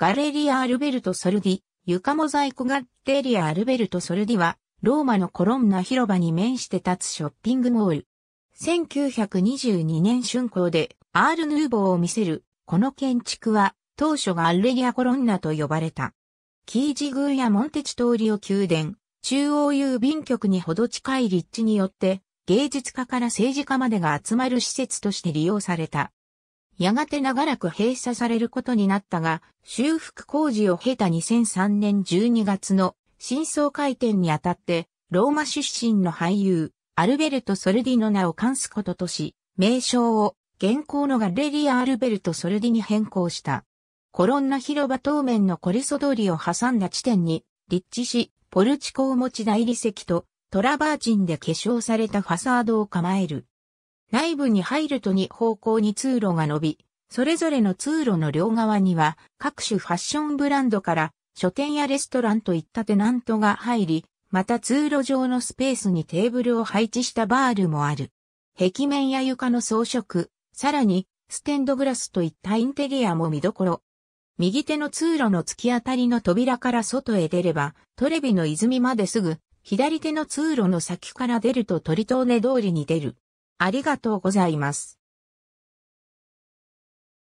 ガレリア・アルベルト・ソルディ、床モザイコ・ガッテリア・アルベルト・ソルディは、ローマのコロンナ広場に面して立つショッピングモール。1922年春光で、アール・ヌーボーを見せる、この建築は、当初がアレリア・コロンナと呼ばれた。キージ宮やモンテチ通りを宮殿、中央郵便局にほど近い立地によって、芸術家から政治家までが集まる施設として利用された。やがて長らく閉鎖されることになったが、修復工事を経た2003年12月の真相回転にあたって、ローマ出身の俳優、アルベルト・ソルディの名を冠すこととし、名称を現行のガレリア・アルベルト・ソルディに変更した。コロンナ広場当面のコリソ通りを挟んだ地点に立地し、ポルチコを持ち大理石とトラバーチンで化粧されたファサードを構える。内部に入ると2方向に通路が伸び、それぞれの通路の両側には各種ファッションブランドから書店やレストランといったテナントが入り、また通路上のスペースにテーブルを配置したバールもある。壁面や床の装飾、さらにステンドグラスといったインテリアも見どころ。右手の通路の突き当たりの扉から外へ出れば、トレビの泉まですぐ、左手の通路の先から出るとトリトーネ通りに出る。ありがとうございます。